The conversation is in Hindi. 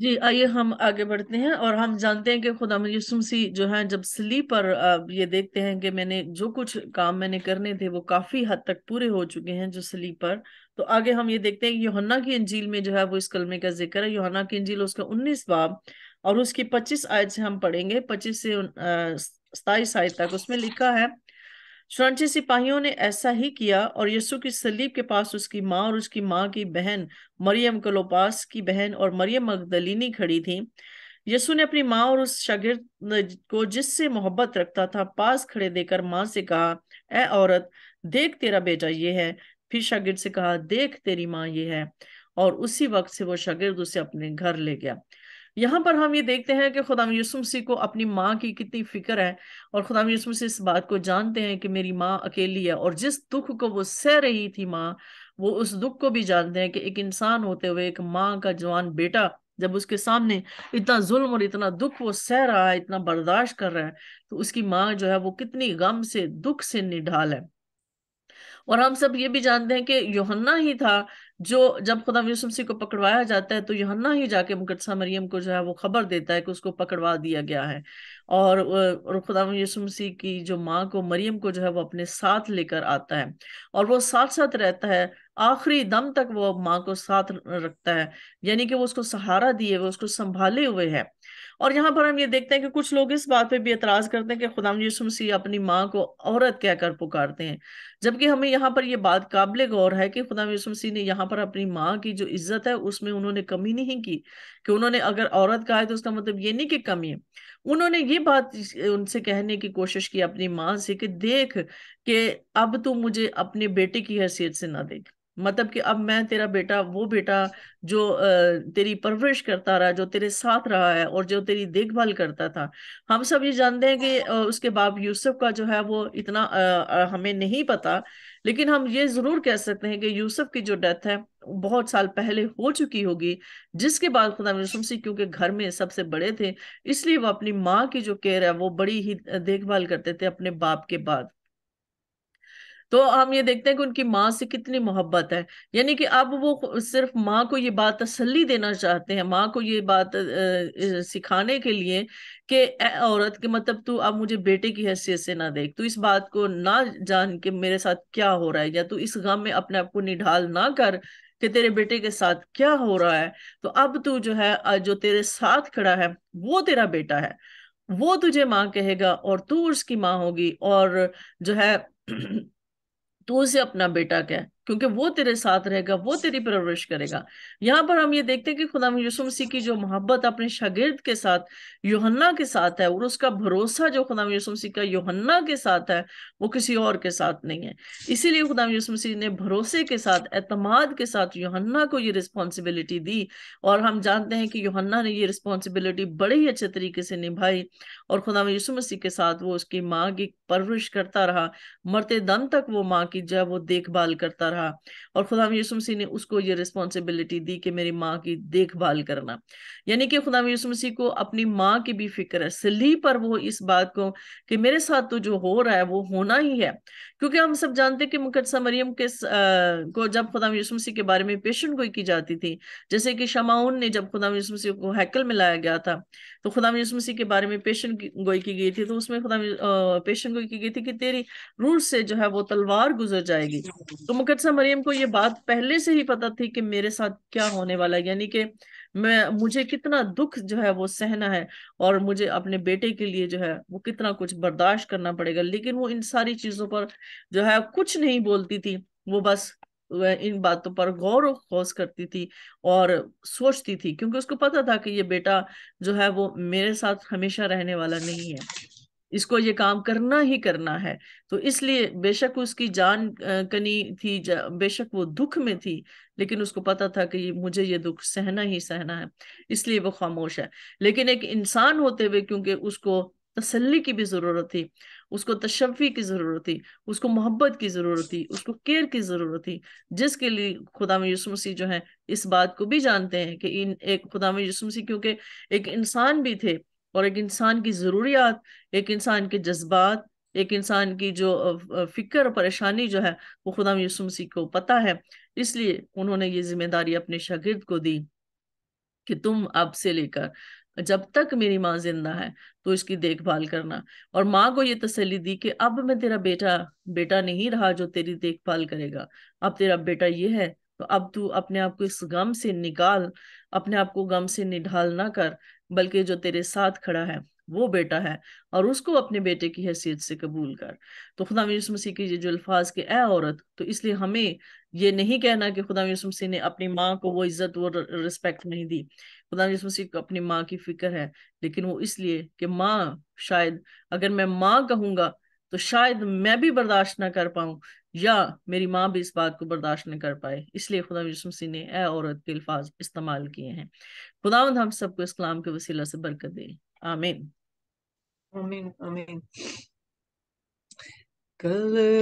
जी आइए हम आगे बढ़ते हैं और हम जानते हैं कि खुदा यसुम सी जो है जब स्ली पर ये देखते हैं कि मैंने जो कुछ काम मैंने करने थे वो काफी हद तक पूरे हो चुके हैं जो स्ली पर तो आगे हम ये देखते हैं योहन्ना की अंजील में जो है वो इस कलमे का जिक्र है योहन्ना की अंजील उसका उन्नीस बाब और उसकी पच्चीस आयत से हम पढ़ेंगे पच्चीस से सताइस आयत तक उसमें लिखा है चुनाचे सिपाहियों ने ऐसा ही किया और यसु की सलीब के पास उसकी माँ और उसकी माँ की बहन मरियम कलोपास की बहन और मरियम मगदलीनी खड़ी थी यसु ने अपनी माँ और उस शागिर्द को जिससे मोहब्बत रखता था पास खड़े देकर माँ से कहा ए औरत देख तेरा बेटा ये है फिर शागिर्द से कहा देख तेरी माँ ये है और उसी वक्त से वो शागिर्द उसे अपने घर ले गया यहाँ पर हम ये देखते हैं कि खुदाम यूसुम मसीह को अपनी माँ की कितनी फिक्र है और खुदाम यूसुम मसीह इस बात को जानते हैं कि मेरी माँ अकेली है और जिस दुख को वो सह रही थी माँ वो उस दुख को भी जानते हैं कि एक इंसान होते हुए एक माँ का जवान बेटा जब उसके सामने इतना जुल्म और इतना दुख वो सह रहा है इतना बर्दाश्त कर रहा है तो उसकी माँ जो है वो कितनी गम से दुख से निढाल है और हम सब ये भी जानते हैं कि योहन्ना ही था जो जब खुदा यूसुफ को पकड़वाया जाता है तो यहन्ना ही जाके मुकदसा मरियम को जो है वो खबर देता है कि उसको पकड़वा दिया गया है और, और खुदा यूसुफ की जो माँ को मरियम को जो है वो अपने साथ लेकर आता है और वो साथ साथ रहता है आखिरी दम तक वो माँ को साथ रखता है यानी कि वो उसको सहारा दिए हुए उसको संभाले हुए है और यहाँ पर हम ये देखते हैं कि कुछ लोग इस बात पे भी एतराज करते हैं कि खुदाम यूसुम मसीह अपनी माँ को औरत कहकर पुकारते हैं जबकि हमें यहाँ पर यह बात काबिल गौर है कि खुदाम यसुम मसीह ने यहाँ पर अपनी माँ की जो इज्जत है उसमें उन्होंने कमी नहीं की कि उन्होंने अगर औरत कहा है तो उसका मतलब ये नहीं कि कमी है उन्होंने ये बात उनसे कहने की कोशिश की अपनी माँ से कि देख के अब तू मुझे अपने बेटे की हैसियत से ना देख मतलब कि अब मैं तेरा बेटा वो बेटा जो तेरी परवरिश करता रहा जो तेरे साथ रहा है और जो तेरी देखभाल करता था हम सब ये जानते हैं कि उसके बाप यूसुफ का जो है वो इतना हमें नहीं पता लेकिन हम ये जरूर कह सकते हैं कि यूसुफ की जो डेथ है बहुत साल पहले हो चुकी होगी जिसके बाद खुदा मसी क्योंकि घर में सबसे बड़े थे इसलिए वो अपनी माँ की जो केयर है वो बड़ी ही देखभाल करते थे अपने बाप के बाद तो हम ये देखते हैं कि उनकी माँ से कितनी मोहब्बत है यानी कि अब वो सिर्फ माँ को ये बात तसली देना चाहते हैं माँ को ये बात सिखाने के लिए कि औरत के मतलब तू अब मुझे बेटे की हैसियत से ना देख तू इस बात को ना जान के मेरे साथ क्या हो रहा है या तू इस गम में अपने आप को निढाल ना कर कि तेरे बेटे के साथ क्या हो रहा है तो अब तू जो है जो तेरे साथ खड़ा है वो तेरा बेटा है वो तुझे माँ कहेगा और तू उसकी माँ होगी और जो है तू उसे अपना बेटा क्या क्योंकि वो तेरे साथ रहेगा वो तेरी परवरिश करेगा यहाँ पर हम ये देखते हैं कि खुदा यूसुम मसीह की जो मोहब्बत अपने शागिर्द के साथ योहन्ना के साथ है और उसका भरोसा जो खुदा यसु मसीह का योहन्ना के साथ है वो किसी और के साथ नहीं है इसीलिए खुदा यसु मसीह ने भरोसे के साथ एतमाद के साथ योहन्ना को ये रिस्पॉन्सिबिलिटी दी और हम जानते हैं कि योहन्ना ने ये रिस्पॉन्सिबिलिटी बड़े ही अच्छे तरीके से निभाई और खुदा यूसुम मसीह के साथ वो उसकी माँ की परवरिश करता रहा मरते दम तक वो माँ की जो वो देखभाल करता रहा और खुदा यूसु मसीह ने उसको ये रिस्पॉन्सिबिलिटी दी कि मेरी माँ की देखभाल करना यानी कि खुदा यूसु मसीह को अपनी माँ की भी फिक्र है सिली पर वो इस बात को कि मेरे साथ तो जो हो रहा है वो होना ही है क्योंकि हम सब जानते कि मुकदसा मरियम के आ, को जब खुदा यूसु मसीह के बारे में पेशन गोई की जाती थी जैसे कि शमाउन ने जब खुदा यूसु मसीह को हैकल में लाया गया था तो खुदा यूसु मसीह के बारे में पेशन गोई की गई थी तो उसमें खुदा पेशन गोई की गई थी कि तेरी रूह से जो है वो तलवार गुजर जाएगी तो मुकद सा मरियम को ये बात पहले से ही पता थी कि मेरे साथ क्या होने वाला है यानी कि मैं मुझे कितना दुख जो है वो सहना है और मुझे अपने बेटे के लिए जो है वो कितना कुछ बर्दाश्त करना पड़ेगा लेकिन वो इन सारी चीजों पर जो है कुछ नहीं बोलती थी वो बस इन बातों पर गौर खोज करती थी और सोचती थी क्योंकि उसको पता था कि ये बेटा जो है वो मेरे साथ हमेशा रहने वाला नहीं है इसको ये काम करना ही करना है तो इसलिए बेशक उसकी जान कनी थी बेशक वो दुख में थी लेकिन उसको पता था कि मुझे ये दुख सहना ही सहना है इसलिए वो खामोश है लेकिन एक इंसान होते हुए क्योंकि उसको तसल्ली की भी ज़रूरत थी उसको तशफ़ी की ज़रूरत थी उसको मोहब्बत की ज़रूरत थी उसको केयर की ज़रूरत थी जिसके लिए खुदा में मसीह जो है इस बात को भी जानते हैं कि इन एक खुदा में मसीह क्योंकि एक इंसान भी थे और एक इंसान की ज़रूरियात एक इंसान के जज्बात एक इंसान की जो फिक्र और परेशानी जो है वो खुदा यूसुम मसीह को पता है इसलिए उन्होंने ये जिम्मेदारी अपने शागिर्द को दी कि तुम अब से लेकर जब तक मेरी माँ जिंदा है तो इसकी देखभाल करना और माँ को ये तसली दी कि अब मैं तेरा बेटा बेटा नहीं रहा जो तेरी देखभाल करेगा अब तेरा बेटा ये है तो अब तू अपने आप को इस गम से निकाल अपने आप को गम से निढाल ना कर बल्कि जो तेरे साथ खड़ा है वो बेटा है और उसको अपने बेटे की हैसियत से कबूल कर तो खुदा मसीह की ये जो अल्फाज के ए औरत तो इसलिए हमें ये नहीं कहना कि खुदा मसीह ने अपनी माँ को वो इज्जत वो रिस्पेक्ट नहीं दी खुदा मसीह को अपनी माँ की फिक्र है लेकिन वो इसलिए कि माँ शायद अगर मैं माँ कहूँगा तो शायद मैं भी बर्दाश्त ना कर पाऊँ या मेरी माँ भी इस बात को बर्दाश्त नहीं कर पाए इसलिए खुदा यूसुम ने ए औरत के अल्फाज इस्तेमाल किए हैं खुदा हम सबको इस कलाम के वसीला से बरकत दे आमीन आमीन आमीन कल